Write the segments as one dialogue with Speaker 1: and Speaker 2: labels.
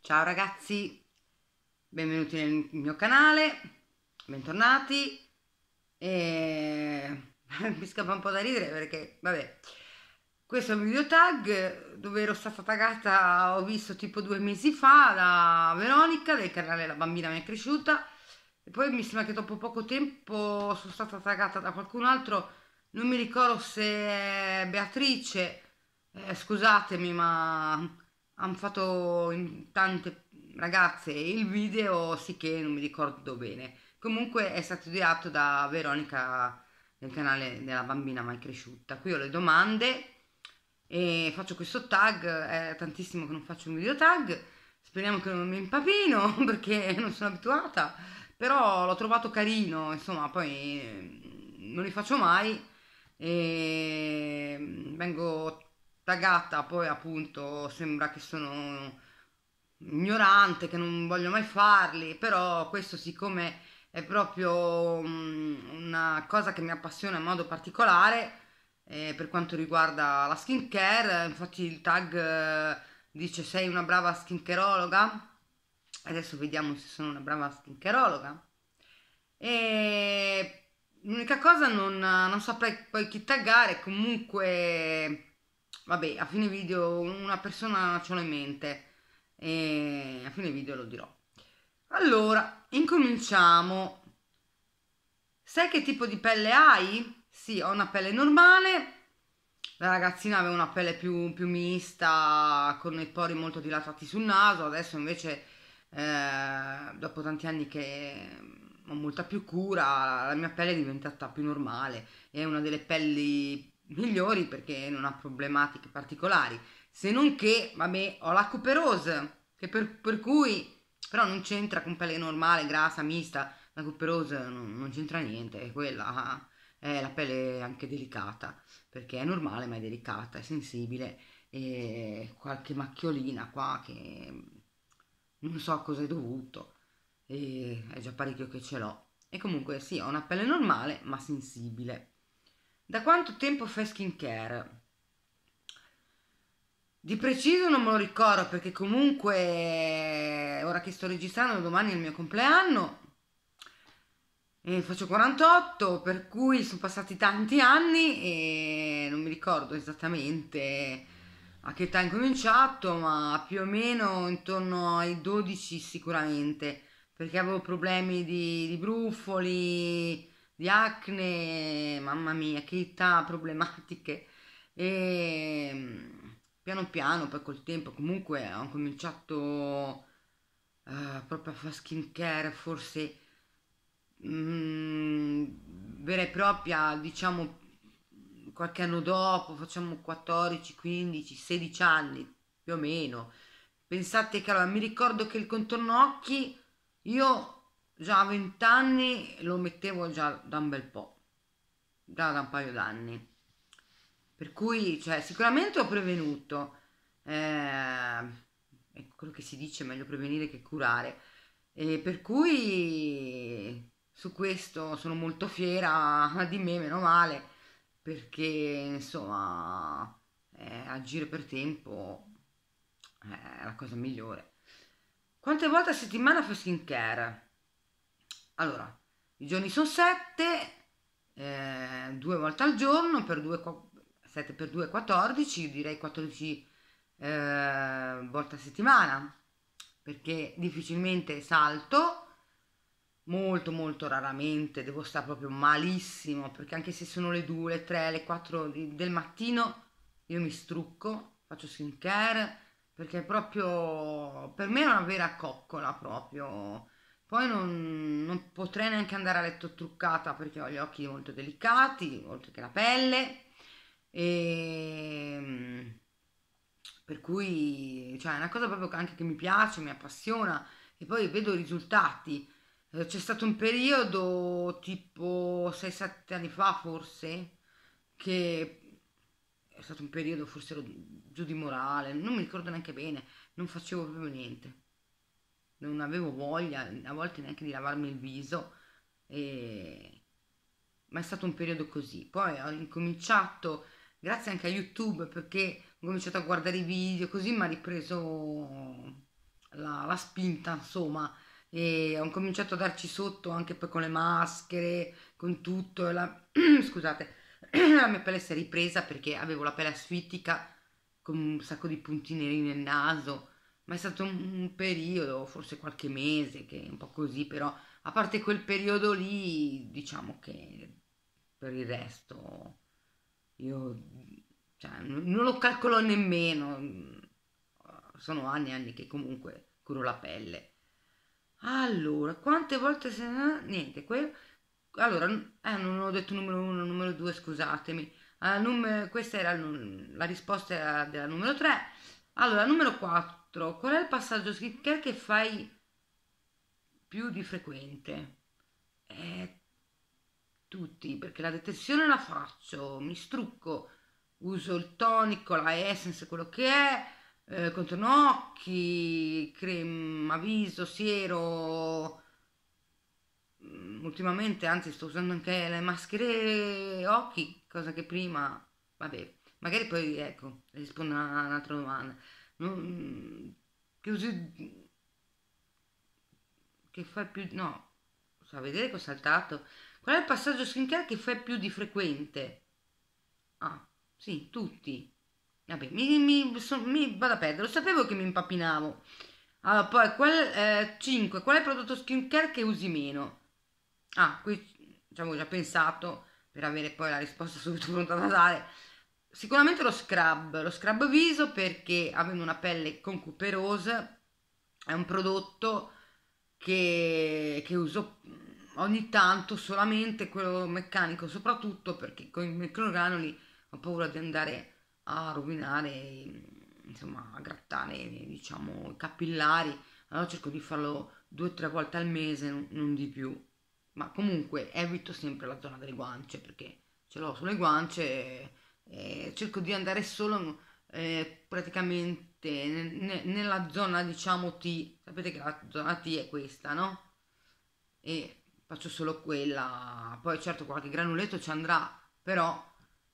Speaker 1: Ciao ragazzi, benvenuti nel mio canale, bentornati. E... Mi scappa un po' da ridere perché, vabbè, questo è un video tag dove ero stata taggata, ho visto tipo due mesi fa, da Veronica del canale La Bambina Mi è Cresciuta. E poi mi sembra che dopo poco tempo sono stata taggata da qualcun altro, non mi ricordo se Beatrice, eh, scusatemi ma hanno fatto in tante ragazze il video, sì che non mi ricordo bene. Comunque è stato ideato da Veronica nel canale della bambina mai cresciuta. Qui ho le domande e faccio questo tag, è tantissimo che non faccio un video tag. Speriamo che non mi impavino perché non sono abituata, però l'ho trovato carino, insomma, poi eh, non li faccio mai e vengo sta gatta poi appunto sembra che sono ignorante, che non voglio mai farli, però questo siccome è proprio mm, una cosa che mi appassiona in modo particolare eh, per quanto riguarda la skin care infatti il tag eh, dice sei una brava skin careologa adesso vediamo se sono una brava skincherologa. E l'unica cosa non, non saprei poi chi taggare, comunque Vabbè, a fine video una persona ce l'ho in mente e a fine video lo dirò. Allora, incominciamo. Sai che tipo di pelle hai? Sì, ho una pelle normale. La ragazzina aveva una pelle più, più mista, con i pori molto dilatati sul naso. Adesso invece, eh, dopo tanti anni che ho molta più cura, la mia pelle è diventata più normale. È una delle pelli migliori perché non ha problematiche particolari, se non che, vabbè, ho la cooperose, che per, per cui però non c'entra con pelle normale, grassa, mista, la cooperose non, non c'entra niente, è quella è la pelle anche delicata, perché è normale ma è delicata, è sensibile e qualche macchiolina qua che non so cosa è dovuto e è già parecchio che ce l'ho. E comunque sì, ho una pelle normale ma sensibile. Da quanto tempo fai skincare? Di preciso non me lo ricordo perché comunque ora che sto registrando domani è il mio compleanno e faccio 48 per cui sono passati tanti anni e non mi ricordo esattamente a che età ho incominciato ma più o meno intorno ai 12 sicuramente perché avevo problemi di, di brufoli di acne, mamma mia, che età problematiche. E mm, piano piano, poi col tempo, comunque ho cominciato uh, proprio a fare skincare, forse mh, mm, vera e propria, diciamo qualche anno dopo, facciamo 14, 15, 16 anni più o meno. Pensate che allora mi ricordo che il contorno occhi io già a 20 anni lo mettevo già da un bel po', già da un paio d'anni. Per cui, cioè, sicuramente ho prevenuto, eh, è ecco, quello che si dice, meglio prevenire che curare. E per cui su questo sono molto fiera di me, meno male, perché insomma eh, agire per tempo eh, è la cosa migliore. Quante volte a settimana fai skincare? Allora, i giorni sono 7, eh, due volte al giorno, per due, 7 per 2 è 14, direi 14 eh, volte a settimana, perché difficilmente salto, molto molto raramente, devo stare proprio malissimo, perché anche se sono le 2, le 3, le 4 del mattino, io mi strucco, faccio skin care, perché proprio per me è una vera coccola proprio poi non, non, potrei neanche andare a letto truccata perché ho gli occhi molto delicati, oltre che la pelle. E, ehm, per cui cioè, è una cosa proprio anche che mi piace, mi appassiona e poi vedo i risultati. Eh, c'è stato un periodo tipo 6-7 anni fa forse che è stato un periodo forse giù di morale, non mi ricordo neanche bene, non facevo proprio niente non avevo voglia a volte neanche di lavarmi il viso, e... ma è stato un periodo così. Poi ho incominciato, grazie anche a YouTube, perché ho cominciato a guardare i video, così mi ha ripreso la, la spinta, insomma, e ho cominciato a darci sotto anche poi con le maschere, con tutto, la... scusate, la mia pelle si è ripresa perché avevo la pelle asfittica con un sacco di punti neri nel naso, ma è stato un periodo, forse qualche mese, che è un po' così, però a parte quel periodo lì, diciamo che per il resto io cioè, non lo calcolo nemmeno, sono anni e anni che comunque curo la pelle. Allora, quante volte se... ne... niente, quello... Allora, eh, non ho detto numero uno, numero due, scusatemi. Uh, ah, numero, questa era la risposta della numero tre, Allora, numero quattro, 4. Qual è il passaggio skincare che fai più di frequente? Eh, tutti, perché la detenzione la faccio, mi strucco, uso il tonico, la essence, quello che è, eh, contorno occhi, crema viso, siero. Mm, ultimamente, anzi, sto usando anche le maschere occhi, cosa che prima, vabbè, magari poi ecco, rispondo a un'altra domanda. Mm, mm, che usi che fai più no sta a vedere che ho saltato qual è il passaggio skincare che fai più di frequente ah sì tutti vabbè mi, mi, so, mi vado a perdere lo sapevo che mi impappinavo allora poi qual, eh, 5 qual è il prodotto skincare che usi meno ah qui ci avevo già pensato per avere poi la risposta subito pronta da dare Sicuramente lo scrub, lo scrub viso perché avendo una pelle concuperosa è un prodotto che, che uso ogni tanto solamente quello meccanico soprattutto perché con i microgranuli ho paura di andare a rovinare insomma a grattare diciamo i capillari allora cerco di farlo due o tre volte al mese non, non di più ma comunque evito sempre la zona delle guance perché ce l'ho sulle guance eh, cerco di andare solo eh, praticamente ne, nella zona diciamo T sapete che la zona T è questa no? e faccio solo quella poi certo qualche granuletto ci andrà però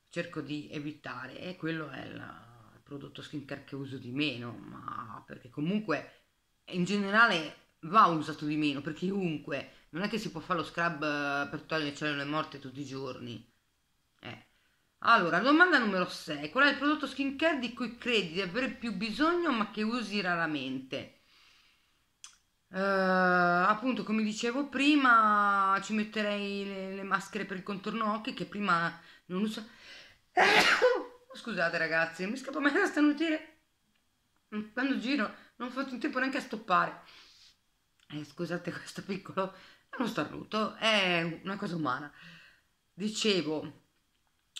Speaker 1: cerco di evitare e quello è la, il prodotto skincare che uso di meno ma perché comunque in generale va usato di meno perché comunque non è che si può fare lo scrub eh, per togliere le cellule morte tutti i giorni allora, domanda numero 6. Qual è il prodotto skincare di cui credi di avere più bisogno ma che usi raramente? Uh, appunto, come dicevo prima, ci metterei le, le, maschere per il contorno occhi che prima non uso. Scusate ragazzi, mi scappa mai da stanutire. Quando giro non ho fatto in tempo neanche a stoppare. Eh, scusate questo piccolo, è uno starnuto, è una cosa umana. Dicevo,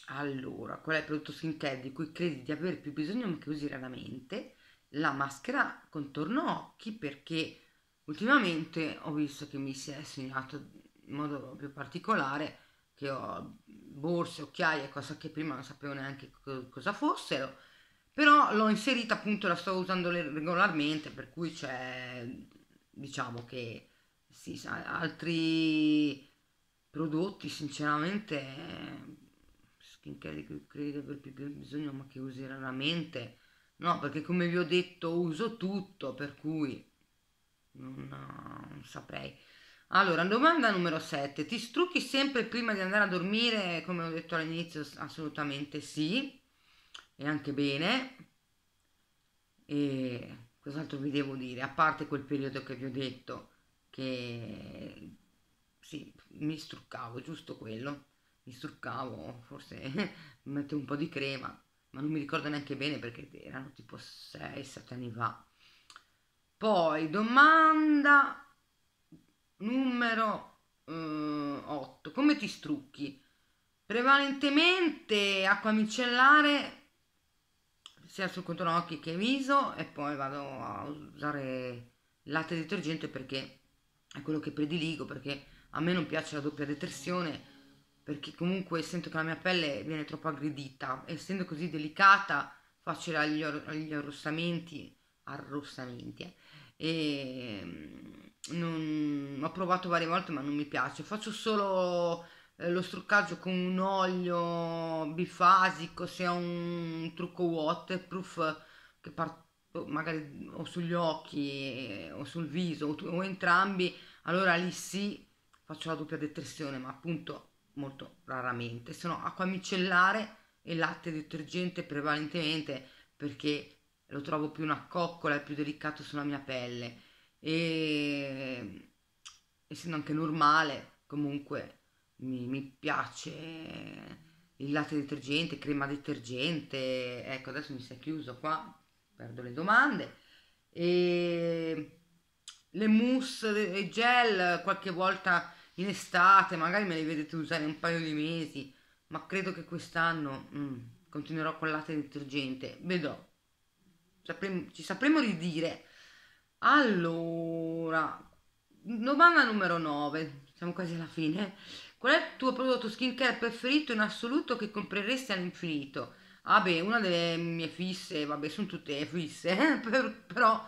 Speaker 1: allora, qual è il prodotto skincare di cui credi di avere più bisogno ma che usi raramente? La maschera contorno occhi perché ultimamente ho visto che mi si è segnato in modo più particolare che ho borse, occhiaie, cosa che prima non sapevo neanche co- cosa fossero, però l'ho inserita appunto, la sto usando regolarmente, per cui c'è, diciamo che sì, altri prodotti sinceramente skincare di cui credo aver più bisogno ma che usi raramente no perché come vi ho detto uso tutto per cui non, non saprei allora domanda numero 7 ti strucchi sempre prima di andare a dormire come ho detto all'inizio assolutamente sì e anche bene e cos'altro vi devo dire a parte quel periodo che vi ho detto che sì mi struccavo giusto quello mi struccavo, forse mettevo un po' di crema, ma non mi ricordo neanche bene perché erano tipo 6-7 anni fa. Poi domanda numero eh, 8, come ti strucchi? Prevalentemente acqua micellare sia sul contorno occhi che viso e poi vado a usare latte detergente perché è quello che prediligo perché a me non piace la doppia detersione perché comunque sento che la mia pelle viene troppo aggredita, essendo così delicata, facile agli, agli arrossamenti, arrossamenti, eh, e mm, non, ho provato varie volte ma non mi piace, faccio solo eh, lo struccaggio con un olio bifasico, se ho un trucco waterproof che parto magari o sugli occhi eh, o sul viso o, o entrambi, allora lì sì faccio la doppia detersione, ma appunto molto raramente, sono acqua micellare e latte detergente prevalentemente perché lo trovo più una coccola, e più delicato sulla mia pelle e essendo anche normale comunque mi, mi piace il latte detergente, crema detergente, ecco adesso mi si è chiuso qua, perdo le domande e le mousse e gel qualche volta in estate, magari me li vedete usare un paio di mesi, ma credo che quest'anno mm, continuerò con latte detergente, vedrò. Sapremo, ci sapremo ridire. Allora, domanda numero 9, siamo quasi alla fine. Qual è il tuo prodotto skincare preferito in assoluto che compreresti all'infinito? Ah beh, una delle mie fisse, vabbè, sono tutte fisse, eh? per, però...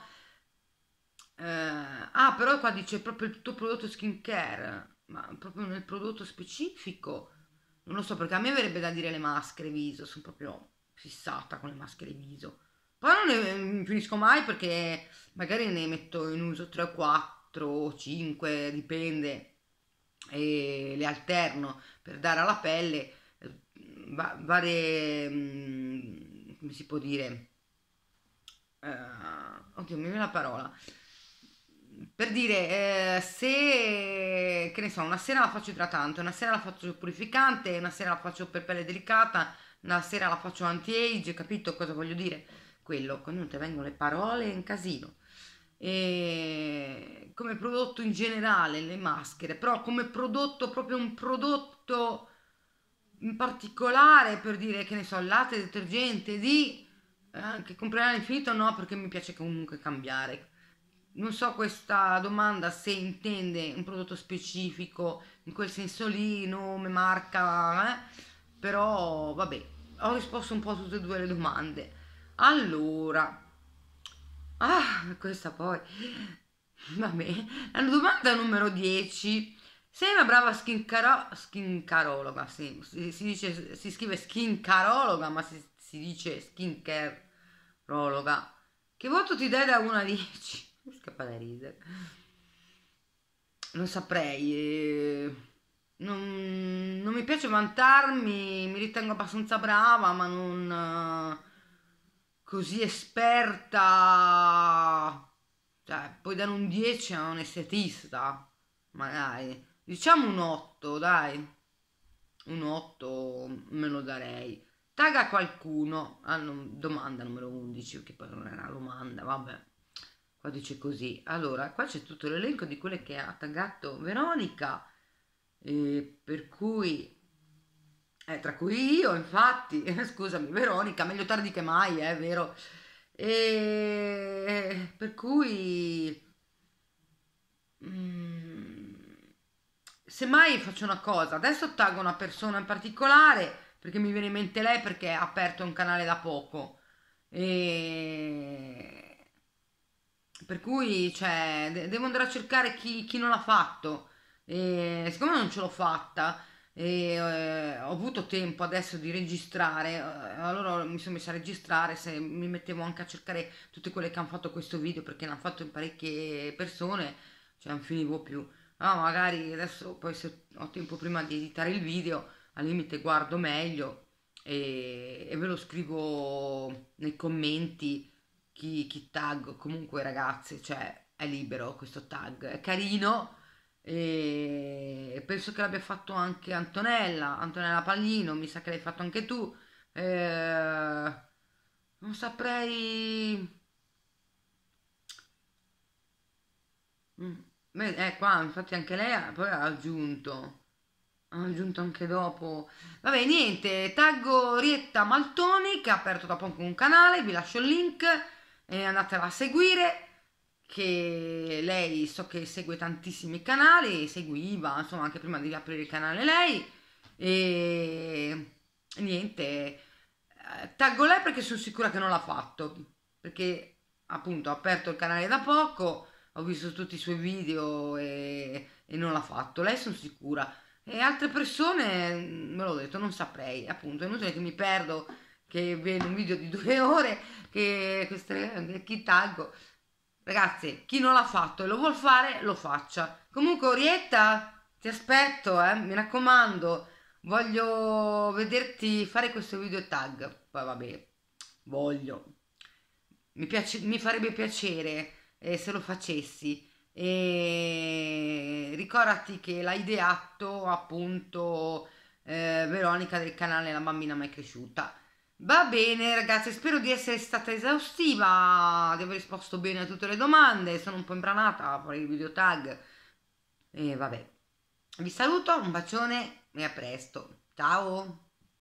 Speaker 1: Eh, ah, però qua dice proprio il tuo prodotto skincare ma proprio nel prodotto specifico. Non lo so perché a me verrebbe da dire le maschere viso, sono proprio fissata con le maschere viso. Poi non ne mm, finisco mai perché magari ne metto in uso 3 o 4 o 5, dipende, e le alterno per dare alla pelle eh, varie, mm, come si può dire, uh, oddio mi viene la parola, per dire, eh, se che ne so, una sera la faccio idratante, una sera la faccio purificante, una sera la faccio per pelle delicata, una sera la faccio anti-age, capito cosa voglio dire? Quello, quando non ti vengono le parole è un casino. E come prodotto in generale le maschere, però come prodotto proprio un prodotto in particolare per dire che ne so, latte detergente di eh, che comprerà all'infinito no, perché mi piace comunque cambiare non so questa domanda se intende un prodotto specifico in quel senso lì, nome, marca, eh? però vabbè, ho risposto un po' a tutte e due le domande. Allora, ah, questa poi, vabbè, la domanda numero 10. Sei una brava skincaro- skincarologa, sì, si, si, dice, si scrive skincarologa, ma si, si dice skincarologa. Che voto ti dai da 1 a 10? scappa da ridere. Non saprei. non, non, mi piace vantarmi, mi ritengo abbastanza brava, ma non eh, così esperta. Cioè, puoi dare un 10 a un estetista, magari. Diciamo un 8, dai. Un 8 me lo darei. Taga qualcuno. Ah, non, domanda numero 11, che poi non è una domanda, vabbè. Qua dice così. Allora, qua c'è tutto l'elenco di quelle che ha taggato Veronica, eh, per cui... Eh, tra cui io, infatti, scusami, Veronica, meglio tardi che mai, eh, è eh, vero? E per cui mm, semmai faccio una cosa, adesso taggo una persona in particolare perché mi viene in mente lei perché ha aperto un canale da poco. E per cui, cioè, de- devo andare a cercare chi, chi non l'ha fatto. E, siccome non ce l'ho fatta e eh, ho avuto tempo adesso di registrare, eh, allora mi sono messa a registrare, se mi mettevo anche a cercare tutte quelle che hanno fatto questo video, perché l'hanno fatto in parecchie persone, cioè non finivo più. No, ah, magari adesso poi se ho tempo prima di editare il video, al limite guardo meglio e, e ve lo scrivo nei commenti chi, chi tag, comunque ragazzi, cioè è libero questo tag, è carino e penso che l'abbia fatto anche Antonella, Antonella Pallino, mi sa che l'hai fatto anche tu. Eh, non saprei... Mm, beh, eh, qua infatti anche lei poi ha aggiunto ha aggiunto anche dopo vabbè niente taggo Rietta Maltoni che ha aperto da poco un canale vi lascio il link eh, andatela a seguire che lei so che segue tantissimi canali, seguiva insomma anche prima di aprire il canale lei e niente, eh, taggo lei perché sono sicura che non l'ha fatto perché appunto ho aperto il canale da poco, ho visto tutti i suoi video e, e non l'ha fatto, lei sono sicura e altre persone mm, me l'ho detto non saprei appunto è inutile che mi perdo che viene un video di due ore che queste, chi taggo ragazzi chi non l'ha fatto e lo vuol fare lo faccia comunque Orietta ti aspetto eh, mi raccomando voglio vederti fare questo video tag poi vabbè voglio mi, piace, mi farebbe piacere eh, se lo facessi e ricordati che l'ha ideato appunto eh, Veronica del canale La bambina mai cresciuta Va bene ragazzi, spero di essere stata esaustiva, di aver risposto bene a tutte le domande, sono un po' imbranata a fare il video tag. E vabbè, vi saluto, un bacione e a presto. Ciao!